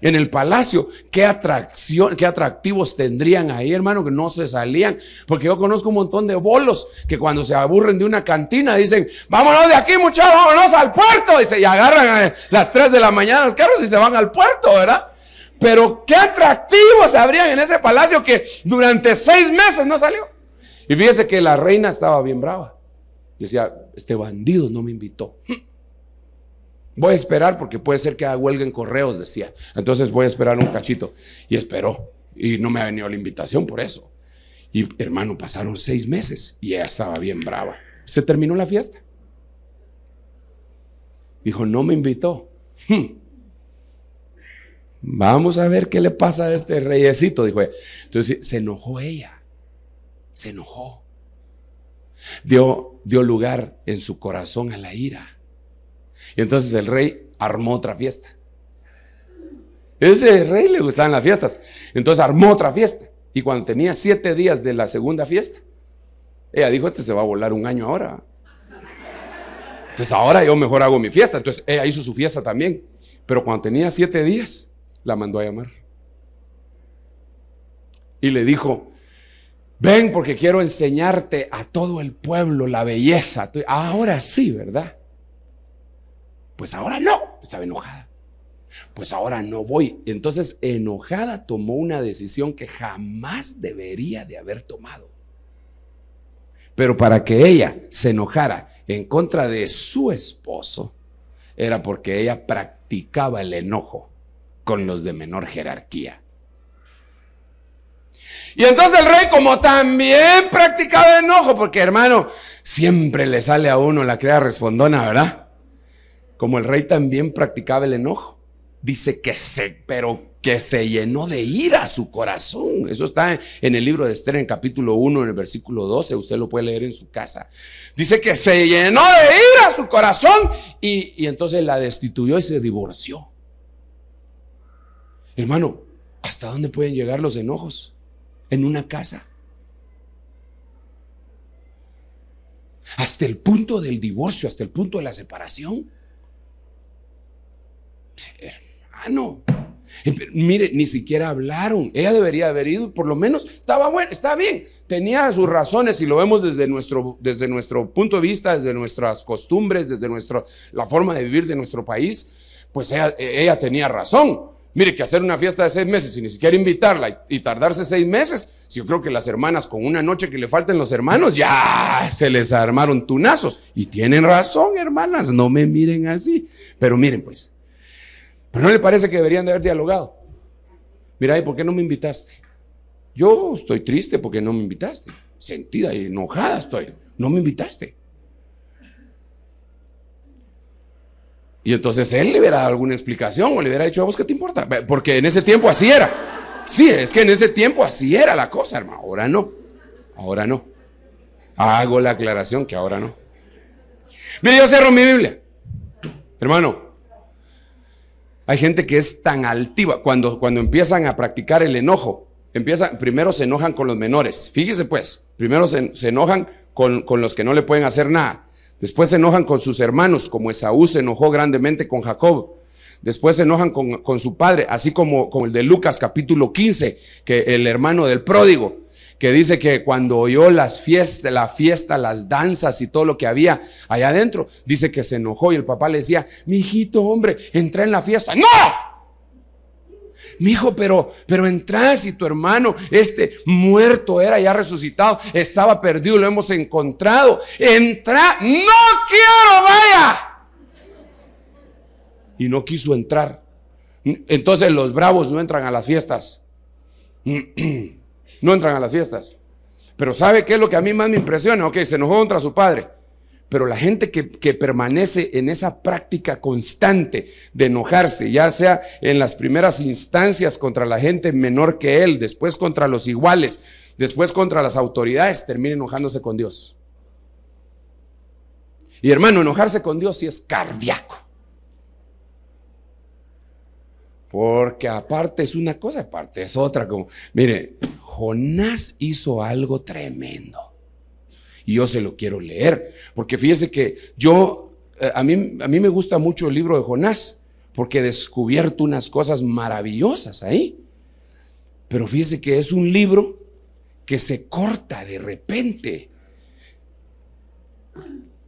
en el palacio. Qué atracción, qué atractivos tendrían ahí, hermano, que no se salían. Porque yo conozco un montón de bolos que cuando se aburren de una cantina dicen, vámonos de aquí, muchachos, vámonos al puerto. Y se agarran a eh, las 3 de la mañana los carros y se van al puerto, ¿verdad? Pero qué atractivos habrían en ese palacio que durante seis meses no salió. Y fíjese que la reina estaba bien brava. Decía, este bandido no me invitó. Voy a esperar porque puede ser que haga correos, decía. Entonces voy a esperar un cachito. Y esperó. Y no me ha venido la invitación por eso. Y hermano, pasaron seis meses y ella estaba bien brava. Se terminó la fiesta. Dijo, no me invitó. Hmm. Vamos a ver qué le pasa a este reyesito, dijo Entonces se enojó ella. Se enojó. Dio, dio lugar en su corazón a la ira. Y entonces el rey armó otra fiesta. Ese rey le gustaban las fiestas. Entonces armó otra fiesta. Y cuando tenía siete días de la segunda fiesta, ella dijo, este se va a volar un año ahora. Entonces ahora yo mejor hago mi fiesta. Entonces ella hizo su fiesta también. Pero cuando tenía siete días, la mandó a llamar. Y le dijo, ven porque quiero enseñarte a todo el pueblo la belleza. Ahora sí, ¿verdad? Pues ahora no, estaba enojada. Pues ahora no voy. Entonces, enojada, tomó una decisión que jamás debería de haber tomado. Pero para que ella se enojara en contra de su esposo, era porque ella practicaba el enojo con los de menor jerarquía. Y entonces el rey, como también practicaba el enojo, porque hermano, siempre le sale a uno la crea respondona, ¿verdad? Como el rey también practicaba el enojo. Dice que se, pero que se llenó de ira su corazón. Eso está en el libro de Esther, en capítulo 1, en el versículo 12. Usted lo puede leer en su casa. Dice que se llenó de ira su corazón y, y entonces la destituyó y se divorció. Hermano, ¿hasta dónde pueden llegar los enojos? En una casa. Hasta el punto del divorcio, hasta el punto de la separación hermano. Eh, mire, ni siquiera hablaron. Ella debería haber ido, por lo menos estaba bueno, está bien. Tenía sus razones y lo vemos desde nuestro, desde nuestro punto de vista, desde nuestras costumbres, desde nuestro, la forma de vivir de nuestro país. Pues ella, e, tenía razón. Mire, que hacer una fiesta de seis meses y ni siquiera invitarla y, tardarse seis meses, si yo creo que las hermanas con una noche que le falten los hermanos, ya se les armaron tunazos. Y tienen razón, hermanas, no me miren así. Pero miren, pues, pero no le parece que deberían de haber dialogado. Mira, ¿y por qué no me invitaste? Yo estoy triste porque no me invitaste. Sentida y enojada estoy. No me invitaste. Y entonces él le hubiera dado alguna explicación o le hubiera dicho a vos, que te importa? Porque en ese tiempo así era. Sí, es que en ese tiempo así era la cosa, hermano. Ahora no. Ahora no. Hago la aclaración que ahora no. Mire, yo cierro mi Biblia. Hermano, hay gente que es tan altiva cuando, cuando empiezan a practicar el enojo. Empiezan, primero se enojan con los menores. Fíjese pues, primero se, enojan con, los que no le pueden hacer nada. Después se enojan con sus hermanos, como Esaú se enojó grandemente con Jacob. Después se enojan con, con su padre, así como, con el de Lucas capítulo 15, que el hermano del pródigo que dice que cuando oyó las fiestas, la fiesta, las danzas y todo lo que había allá adentro, dice que se enojó y el papá le decía, mi hijito, hombre, entra en la fiesta. ¡No! Mi hijo, pero, pero entras y tu hermano, este muerto era ya resucitado, estaba perdido, lo hemos encontrado. Entra, no quiero, vaya. Y no quiso entrar. Entonces los bravos no entran a las fiestas. no entran a las fiestas. Pero ¿sabe qué es lo que a mí más me impresiona? Ok, se enojó contra su padre. Pero la gente que, permanece en esa práctica constante de enojarse, ya sea en las primeras instancias contra la gente menor que él, después contra los iguales, después contra las autoridades, termina enojándose con Dios. Y hermano, enojarse con Dios sí es cardíaco. Porque aparte es una cosa, aparte es otra. Como, mire, Jonás hizo algo tremendo. Y yo se lo quiero leer, porque fíjese que yo, eh, a mí, a mí me gusta mucho el libro de Jonás, porque he descubierto unas cosas maravillosas ahí. Pero fíjese que es un libro que se corta de repente.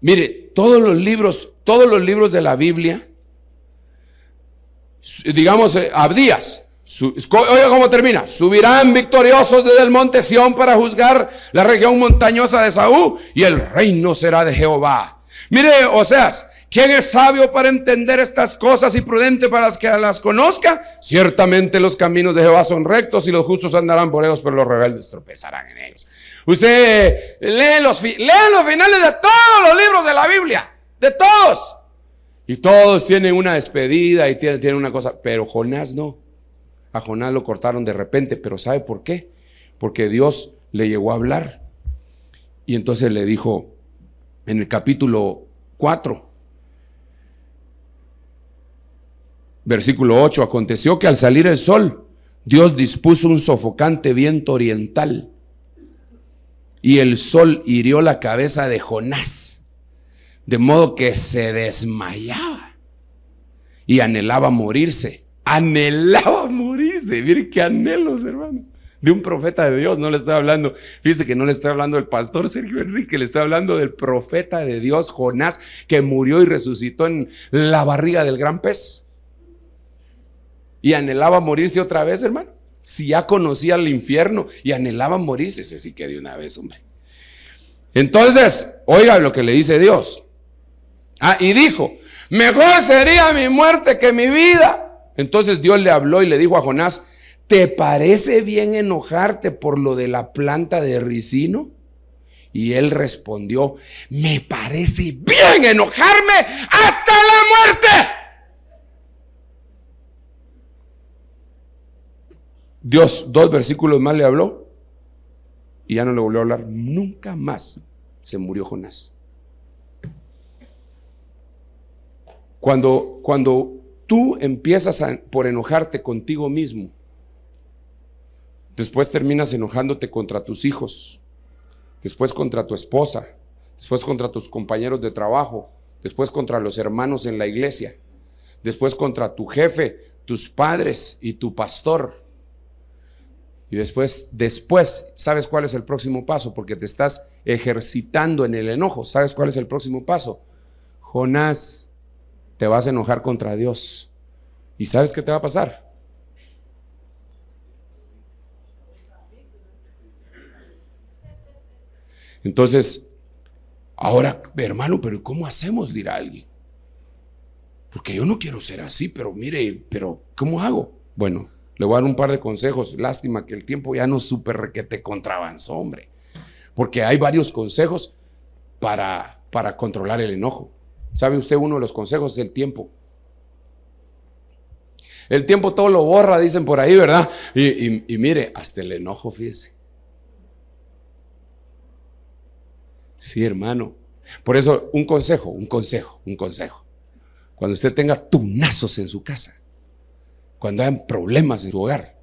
Mire, todos los libros, todos los libros de la Biblia, digamos, eh, Abdías, Oiga cómo termina. Subirán victoriosos desde el monte Sión para juzgar la región montañosa de Saúl y el reino será de Jehová. Mire, o sea ¿quién es sabio para entender estas cosas y prudente para las que las conozca? Ciertamente los caminos de Jehová son rectos y los justos andarán por ellos, pero los rebeldes tropezarán en ellos. Usted eh, lee los, los finales de todos los libros de la Biblia, de todos. Y todos tienen una despedida y tienen una cosa, pero Jonás no. A Jonás lo cortaron de repente, pero ¿sabe por qué? Porque Dios le llegó a hablar. Y entonces le dijo en el capítulo 4, versículo 8, aconteció que al salir el sol, Dios dispuso un sofocante viento oriental y el sol hirió la cabeza de Jonás, de modo que se desmayaba y anhelaba morirse, anhelaba morirse dice, mire qué anhelos, hermano. De un profeta de Dios, no le estoy hablando, fíjese que no le estoy hablando del pastor Sergio Enrique, le estoy hablando del profeta de Dios, Jonás, que murió y resucitó en la barriga del gran pez. Y anhelaba morirse otra vez, hermano. Si ya conocía el infierno y anhelaba morirse, ese sí que de una vez, hombre. Entonces, oiga lo que le dice Dios. Ah, y dijo, mejor sería mi muerte que mi vida. Entonces Dios le habló y le dijo a Jonás, ¿te parece bien enojarte por lo de la planta de ricino? Y él respondió, me parece bien enojarme hasta la muerte. Dios dos versículos más le habló y ya no le volvió a hablar nunca más. Se murió Jonás. Cuando, cuando tú empiezas por enojarte contigo mismo, después terminas enojándote contra tus hijos, después contra tu esposa, después contra tus compañeros de trabajo, después contra los hermanos en la iglesia, después contra tu jefe, tus padres y tu pastor. Y después, después, ¿sabes cuál es el próximo paso? Porque te estás ejercitando en el enojo. ¿Sabes cuál es el próximo paso? Jonás te vas a enojar contra Dios. ¿Y sabes qué te va a pasar? Entonces, ahora, hermano, pero ¿cómo hacemos? Dirá alguien. Porque yo no quiero ser así, pero mire, pero ¿cómo hago? Bueno, le voy a dar un par de consejos. Lástima que el tiempo ya no súper que te contrabanzó, hombre. Porque hay varios consejos para, para controlar el enojo. ¿Sabe usted uno de los consejos? Es el tiempo. El tiempo todo lo borra, dicen por ahí, ¿verdad? Y, mire, hasta el enojo, fíjese. Sí, hermano. Por eso, un consejo, un consejo, un consejo. Cuando usted tenga tunazos en su casa, cuando hayan problemas en su hogar,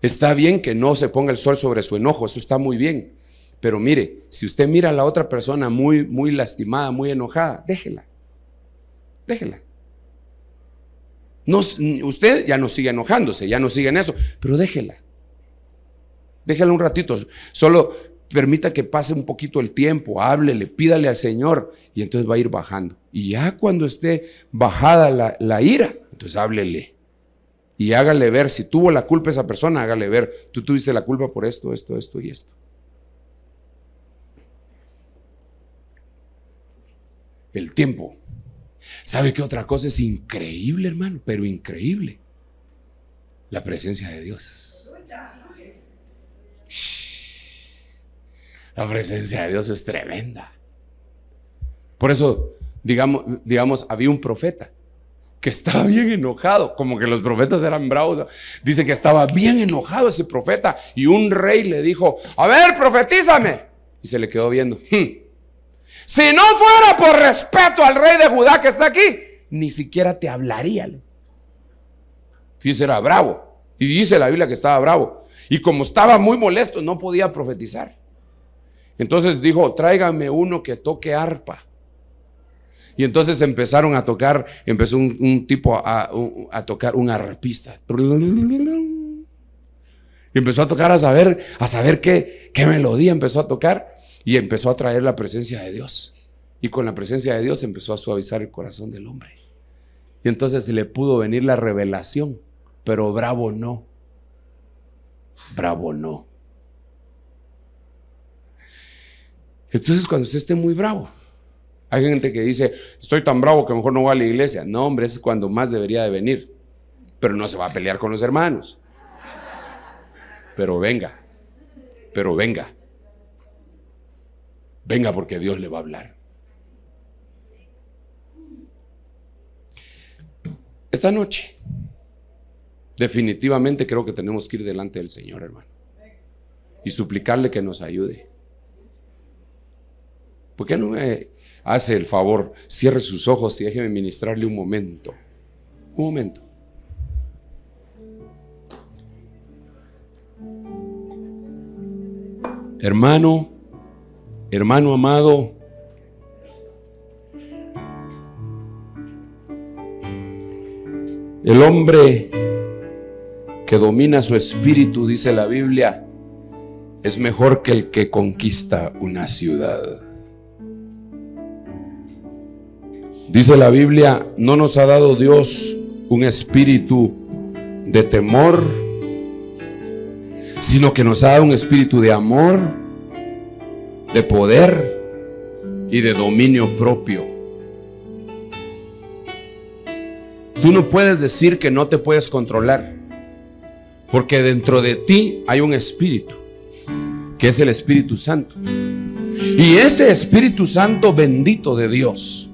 está bien que no se ponga el sol sobre su enojo, eso está muy bien. Pero mire, si usted mira a la otra persona muy, muy lastimada, muy enojada, déjela. Déjela. No, usted ya no sigue enojándose, ya no sigue en eso, pero déjela. Déjela un ratito. Solo permita que pase un poquito el tiempo, háblele, pídale al Señor y entonces va a ir bajando. Y ya cuando esté bajada la, la ira, entonces háblele y hágale ver, si tuvo la culpa esa persona, hágale ver, tú tuviste la culpa por esto, esto, esto y esto. el tiempo. ¿Sabe qué otra cosa es increíble, hermano? Pero increíble. La presencia de Dios. La presencia de Dios es tremenda. Por eso, digamos, digamos, había un profeta que estaba bien enojado, como que los profetas eran bravos. Dice que estaba bien enojado ese profeta y un rey le dijo, a ver, profetízame. Y se le quedó viendo. Hmm. Si no fuera por respeto al rey de Judá que está aquí, ni siquiera te hablaría. Fíjese, era bravo. Y dice la Biblia que estaba bravo. Y como estaba muy molesto, no podía profetizar. Entonces dijo, tráigame uno que toque arpa. Y entonces empezaron a tocar, empezó un, tipo a, tocar un arpista. Y empezó a tocar a saber, a saber qué melodía empezó a tocar y empezó a traer la presencia de Dios. Y con la presencia de Dios empezó a suavizar el corazón del hombre. Y entonces le pudo venir la revelación, pero bravo no. Bravo no. Entonces cuando usted esté muy bravo, hay gente que dice, estoy tan bravo que mejor no voy a la iglesia. No, hombre, ese es cuando más debería de venir. Pero no se va a pelear con los hermanos. Pero venga, pero venga. Venga porque Dios le va a hablar. Esta noche, definitivamente creo que tenemos que ir delante del Señor, hermano, y suplicarle que nos ayude. ¿Por qué no me hace el favor, cierre sus ojos y déjeme ministrarle un momento? Un momento. Hermano, Hermano amado, el hombre que domina su espíritu, dice la Biblia, es mejor que el que conquista una ciudad. Dice la Biblia, no nos ha dado Dios un espíritu de temor, sino que nos ha dado un espíritu de amor de poder y de dominio propio. Tú no puedes decir que no te puedes controlar, porque dentro de ti hay un espíritu, que es el Espíritu Santo. Y ese Espíritu Santo bendito de Dios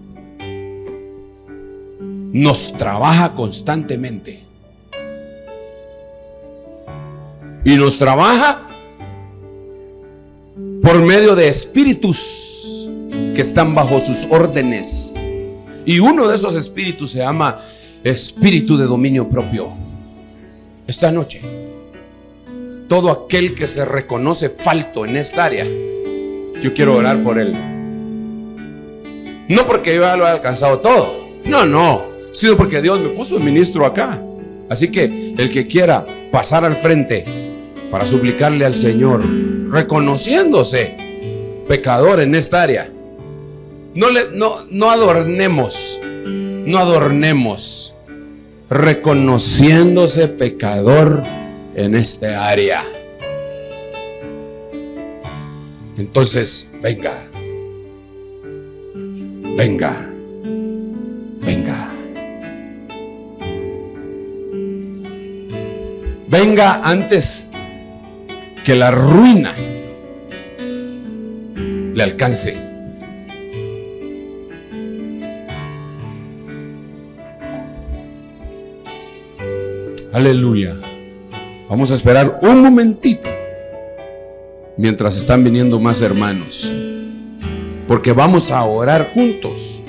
nos trabaja constantemente. Y nos trabaja por medio de espíritus que están bajo sus órdenes. Y uno de esos espíritus se llama espíritu de dominio propio. Esta noche, todo aquel que se reconoce falto en esta área, yo quiero orar por él. No porque yo ya lo haya alcanzado todo, no, no, sino porque Dios me puso el ministro acá. Así que el que quiera pasar al frente para suplicarle al Señor reconociéndose pecador en esta área. No, le, no, no adornemos, no adornemos, reconociéndose pecador en esta área. Entonces, venga, venga, venga. Venga antes que la ruina le alcance. Aleluya. Vamos a esperar un momentito mientras están viniendo más hermanos, porque vamos a orar juntos.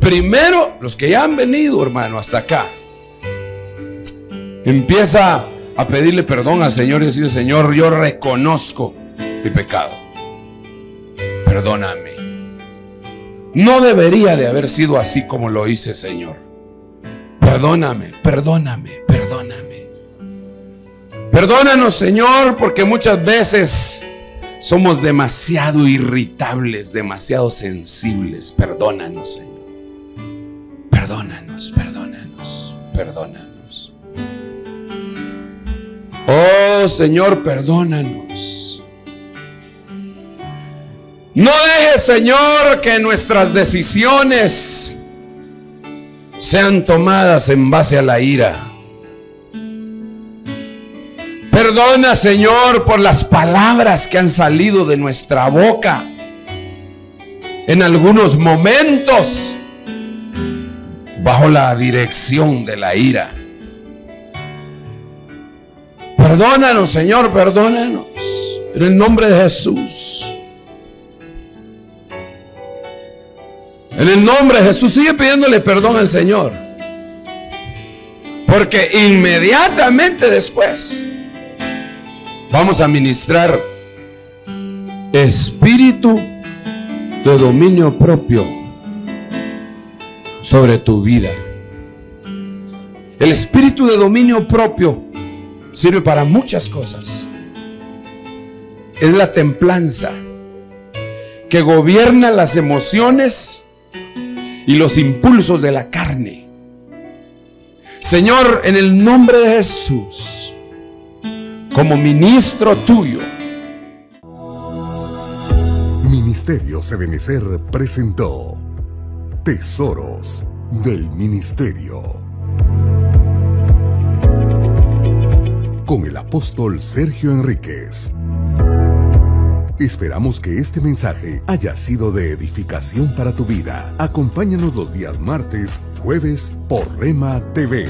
Primero, los que ya han venido, hermano, hasta acá. Empieza a pedirle perdón al Señor y decir, Señor, yo reconozco mi pecado. Perdóname. No debería de haber sido así como lo hice, Señor. Perdóname, perdóname, perdóname. Perdónanos, Señor, porque muchas veces somos demasiado irritables, demasiado sensibles. Perdónanos, Señor. Perdónanos, perdónanos, perdónanos. Oh Señor, perdónanos. No deje, Señor, que nuestras decisiones sean tomadas en base a la ira. Perdona, Señor, por las palabras que han salido de nuestra boca en algunos momentos bajo la dirección de la ira. Perdónanos, Señor, perdónanos. En el nombre de Jesús. En el nombre de Jesús, sigue pidiéndole perdón al Señor. Porque inmediatamente después vamos a ministrar espíritu de dominio propio sobre tu vida. El espíritu de dominio propio sirve para muchas cosas. Es la templanza que gobierna las emociones y los impulsos de la carne. Señor, en el nombre de Jesús, como ministro tuyo. Ministerio Sebenecer presentó Tesoros del Ministerio. con el apóstol Sergio Enríquez. Esperamos que este mensaje haya sido de edificación para tu vida. Acompáñanos los días martes, jueves por Rema TV.